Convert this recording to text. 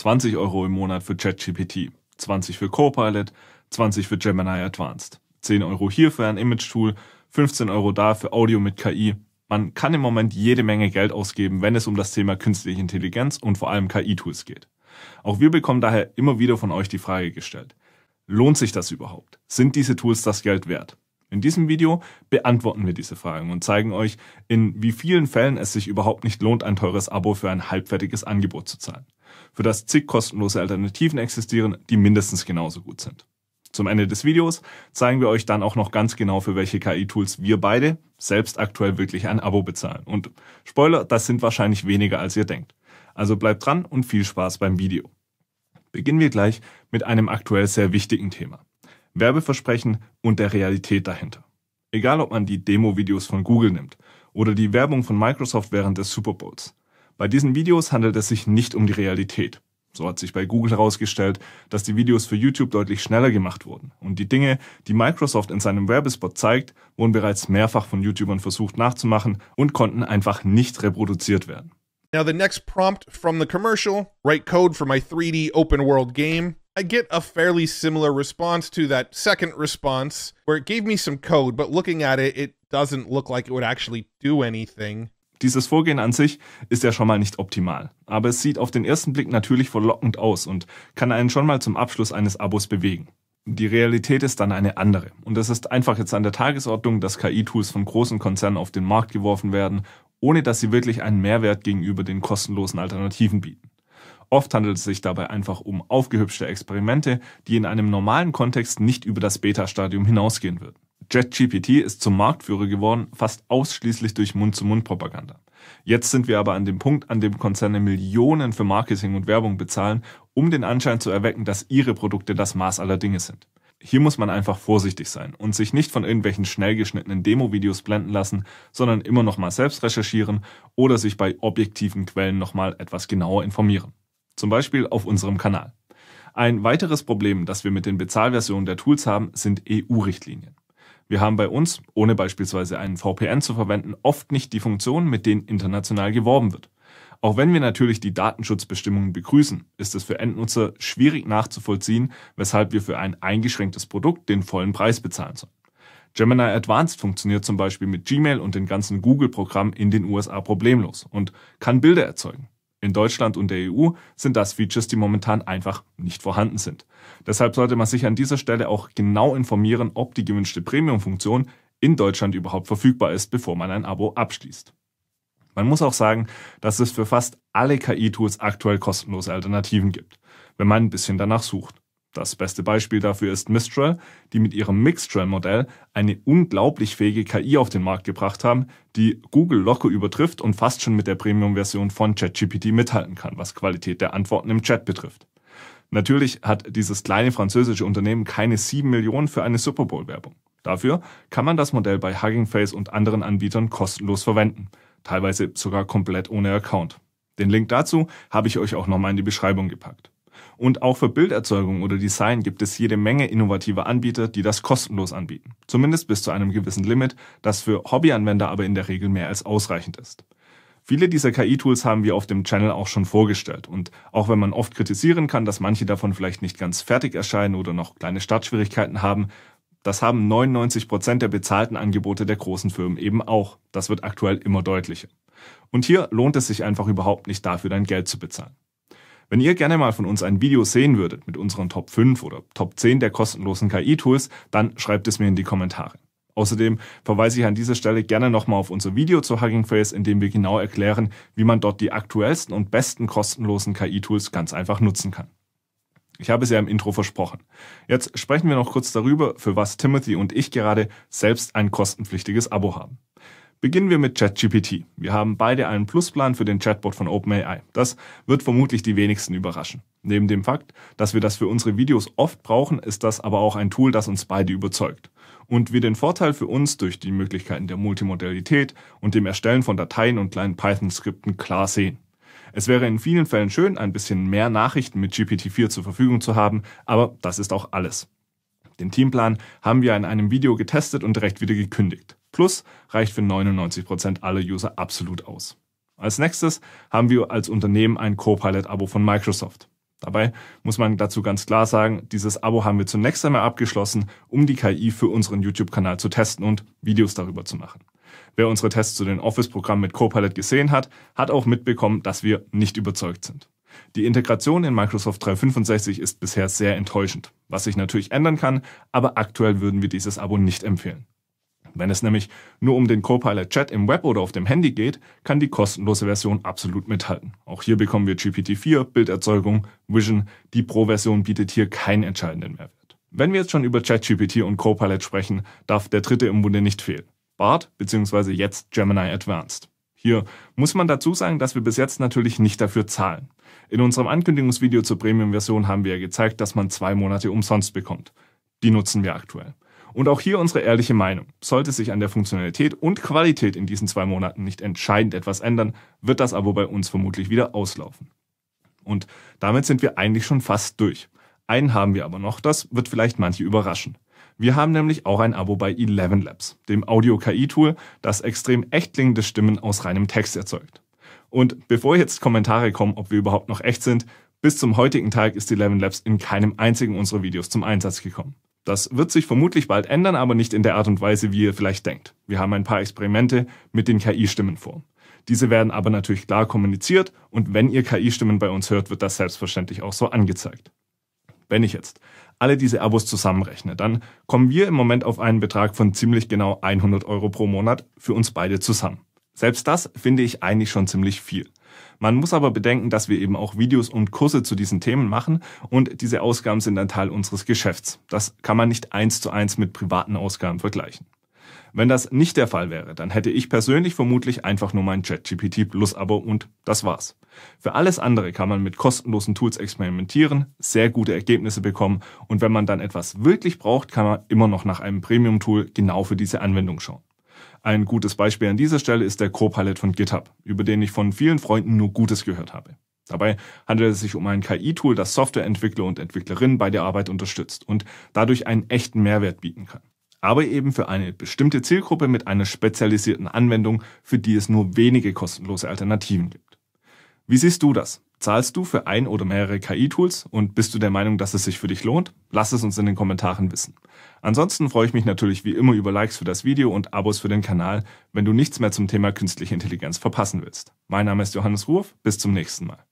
20 Euro im Monat für ChatGPT, 20 für Copilot, 20 für Gemini Advanced, 10 Euro hier für ein Image-Tool, 15 Euro da für Audio mit KI. Man kann im Moment jede Menge Geld ausgeben, wenn es um das Thema künstliche Intelligenz und vor allem KI-Tools geht. Auch wir bekommen daher immer wieder von euch die Frage gestellt. Lohnt sich das überhaupt? Sind diese Tools das Geld wert? In diesem Video beantworten wir diese Fragen und zeigen euch, in wie vielen Fällen es sich überhaupt nicht lohnt, ein teures Abo für ein halbfertiges Angebot zu zahlen, für das zig kostenlose Alternativen existieren, die mindestens genauso gut sind. Zum Ende des Videos zeigen wir euch dann auch noch ganz genau, für welche KI-Tools wir beide selbst aktuell wirklich ein Abo bezahlen. Und Spoiler, das sind wahrscheinlich weniger, als ihr denkt. Also bleibt dran und viel Spaß beim Video. Beginnen wir gleich mit einem aktuell sehr wichtigen Thema. Werbeversprechen und der Realität dahinter. Egal ob man die Demo-Videos von Google nimmt oder die Werbung von Microsoft während des Super Bowls. Bei diesen Videos handelt es sich nicht um die Realität. So hat sich bei Google herausgestellt, dass die Videos für YouTube deutlich schneller gemacht wurden. Und die Dinge, die Microsoft in seinem Werbespot zeigt, wurden bereits mehrfach von YouTubern versucht nachzumachen und konnten einfach nicht reproduziert werden. Now the next prompt from the commercial, write code for my 3D open world game. I get a fairly similar response to that second response where it gave me some code, but looking at it, it doesn't look like it would actually do anything. Dieses Vorgehen an sich ist ja schon mal nicht optimal, aber es sieht auf den ersten Blick natürlich verlockend aus und kann einen schon mal zum Abschluss eines Abos bewegen. Die Realität ist dann eine andere und es ist einfach jetzt an der Tagesordnung, dass KI-Tools von großen Konzernen auf den Markt geworfen werden, ohne dass sie wirklich einen Mehrwert gegenüber den kostenlosen Alternativen bieten. Oft handelt es sich dabei einfach um aufgehübschte Experimente, die in einem normalen Kontext nicht über das Beta-Stadium hinausgehen würden. JetGPT ist zum Marktführer geworden, fast ausschließlich durch Mund-zu-Mund-Propaganda. Jetzt sind wir aber an dem Punkt, an dem Konzerne Millionen für Marketing und Werbung bezahlen, um den Anschein zu erwecken, dass ihre Produkte das Maß aller Dinge sind. Hier muss man einfach vorsichtig sein und sich nicht von irgendwelchen schnell geschnittenen Demo-Videos blenden lassen, sondern immer nochmal selbst recherchieren oder sich bei objektiven Quellen nochmal etwas genauer informieren. Zum Beispiel auf unserem Kanal. Ein weiteres Problem, das wir mit den Bezahlversionen der Tools haben, sind EU-Richtlinien. Wir haben bei uns, ohne beispielsweise einen VPN zu verwenden, oft nicht die Funktionen, mit denen international geworben wird. Auch wenn wir natürlich die Datenschutzbestimmungen begrüßen, ist es für Endnutzer schwierig nachzuvollziehen, weshalb wir für ein eingeschränktes Produkt den vollen Preis bezahlen sollen. Gemini Advanced funktioniert zum Beispiel mit Gmail und den ganzen Google-Programmen in den USA problemlos und kann Bilder erzeugen. In Deutschland und der EU sind das Features, die momentan einfach nicht vorhanden sind. Deshalb sollte man sich an dieser Stelle auch genau informieren, ob die gewünschte Premium-Funktion in Deutschland überhaupt verfügbar ist, bevor man ein Abo abschließt. Man muss auch sagen, dass es für fast alle KI-Tools aktuell kostenlose Alternativen gibt, wenn man ein bisschen danach sucht. Das beste Beispiel dafür ist Mistral, die mit ihrem Mixtral-Modell eine unglaublich fähige KI auf den Markt gebracht haben, die Google locker übertrifft und fast schon mit der Premium-Version von ChatGPT mithalten kann, was Qualität der Antworten im Chat betrifft. Natürlich hat dieses kleine französische Unternehmen keine 7 Millionen für eine Super Bowl-Werbung. Dafür kann man das Modell bei Hugging Face und anderen Anbietern kostenlos verwenden, teilweise sogar komplett ohne Account. Den Link dazu habe ich euch auch nochmal in die Beschreibung gepackt. Und auch für Bilderzeugung oder Design gibt es jede Menge innovativer Anbieter, die das kostenlos anbieten. Zumindest bis zu einem gewissen Limit, das für Hobbyanwender aber in der Regel mehr als ausreichend ist. Viele dieser KI-Tools haben wir auf dem Channel auch schon vorgestellt. Und auch wenn man oft kritisieren kann, dass manche davon vielleicht nicht ganz fertig erscheinen oder noch kleine Startschwierigkeiten haben, das haben 99 Prozent der bezahlten Angebote der großen Firmen eben auch. Das wird aktuell immer deutlicher. Und hier lohnt es sich einfach überhaupt nicht dafür, dein Geld zu bezahlen. Wenn ihr gerne mal von uns ein Video sehen würdet mit unseren Top 5 oder Top 10 der kostenlosen KI-Tools, dann schreibt es mir in die Kommentare. Außerdem verweise ich an dieser Stelle gerne nochmal auf unser Video zu Hugging Face, in dem wir genau erklären, wie man dort die aktuellsten und besten kostenlosen KI-Tools ganz einfach nutzen kann. Ich habe es ja im Intro versprochen. Jetzt sprechen wir noch kurz darüber, für was Timothy und ich gerade selbst ein kostenpflichtiges Abo haben. Beginnen wir mit ChatGPT. Wir haben beide einen Plusplan für den Chatbot von OpenAI. Das wird vermutlich die wenigsten überraschen. Neben dem Fakt, dass wir das für unsere Videos oft brauchen, ist das aber auch ein Tool, das uns beide überzeugt. Und wir den Vorteil für uns durch die Möglichkeiten der Multimodalität und dem Erstellen von Dateien und kleinen Python-Skripten klar sehen. Es wäre in vielen Fällen schön, ein bisschen mehr Nachrichten mit GPT-4 zur Verfügung zu haben, aber das ist auch alles. Den Teamplan haben wir in einem Video getestet und direkt wieder gekündigt. Plus reicht für 99% Prozent aller User absolut aus. Als nächstes haben wir als Unternehmen ein Copilot-Abo von Microsoft. Dabei muss man dazu ganz klar sagen, dieses Abo haben wir zunächst einmal abgeschlossen, um die KI für unseren YouTube-Kanal zu testen und Videos darüber zu machen. Wer unsere Tests zu den Office-Programmen mit Copilot gesehen hat, hat auch mitbekommen, dass wir nicht überzeugt sind. Die Integration in Microsoft 365 ist bisher sehr enttäuschend, was sich natürlich ändern kann, aber aktuell würden wir dieses Abo nicht empfehlen. Wenn es nämlich nur um den Copilot Chat im Web oder auf dem Handy geht, kann die kostenlose Version absolut mithalten. Auch hier bekommen wir GPT-4, Bilderzeugung, Vision. Die Pro-Version bietet hier keinen entscheidenden Mehrwert. Wenn wir jetzt schon über ChatGPT und Copilot sprechen, darf der dritte im Bunde nicht fehlen. BART bzw. jetzt Gemini Advanced. Hier muss man dazu sagen, dass wir bis jetzt natürlich nicht dafür zahlen. In unserem Ankündigungsvideo zur Premium-Version haben wir ja gezeigt, dass man zwei Monate umsonst bekommt. Die nutzen wir aktuell. Und auch hier unsere ehrliche Meinung. Sollte sich an der Funktionalität und Qualität in diesen zwei Monaten nicht entscheidend etwas ändern, wird das Abo bei uns vermutlich wieder auslaufen. Und damit sind wir eigentlich schon fast durch. Einen haben wir aber noch, das wird vielleicht manche überraschen. Wir haben nämlich auch ein Abo bei Eleven Labs, dem Audio-KI-Tool, das extrem echt klingende Stimmen aus reinem Text erzeugt. Und bevor jetzt Kommentare kommen, ob wir überhaupt noch echt sind, bis zum heutigen Tag ist Eleven Labs in keinem einzigen unserer Videos zum Einsatz gekommen. Das wird sich vermutlich bald ändern, aber nicht in der Art und Weise, wie ihr vielleicht denkt. Wir haben ein paar Experimente mit den KI-Stimmen vor. Diese werden aber natürlich klar kommuniziert und wenn ihr KI-Stimmen bei uns hört, wird das selbstverständlich auch so angezeigt. Wenn ich jetzt alle diese Abos zusammenrechne, dann kommen wir im Moment auf einen Betrag von ziemlich genau 100 Euro pro Monat für uns beide zusammen. Selbst das finde ich eigentlich schon ziemlich viel. Man muss aber bedenken, dass wir eben auch Videos und Kurse zu diesen Themen machen und diese Ausgaben sind ein Teil unseres Geschäfts. Das kann man nicht eins zu eins mit privaten Ausgaben vergleichen. Wenn das nicht der Fall wäre, dann hätte ich persönlich vermutlich einfach nur mein ChatGPT Plus Abo und das war's. Für alles andere kann man mit kostenlosen Tools experimentieren, sehr gute Ergebnisse bekommen und wenn man dann etwas wirklich braucht, kann man immer noch nach einem Premium Tool genau für diese Anwendung schauen. Ein gutes Beispiel an dieser Stelle ist der Copilot von GitHub, über den ich von vielen Freunden nur Gutes gehört habe. Dabei handelt es sich um ein KI-Tool, das Softwareentwickler und Entwicklerinnen bei der Arbeit unterstützt und dadurch einen echten Mehrwert bieten kann. Aber eben für eine bestimmte Zielgruppe mit einer spezialisierten Anwendung, für die es nur wenige kostenlose Alternativen gibt. Wie siehst du das? Zahlst du für ein oder mehrere KI-Tools und bist du der Meinung, dass es sich für dich lohnt? Lass es uns in den Kommentaren wissen. Ansonsten freue ich mich natürlich wie immer über Likes für das Video und Abos für den Kanal, wenn du nichts mehr zum Thema künstliche Intelligenz verpassen willst. Mein Name ist Johannes Ruf, bis zum nächsten Mal.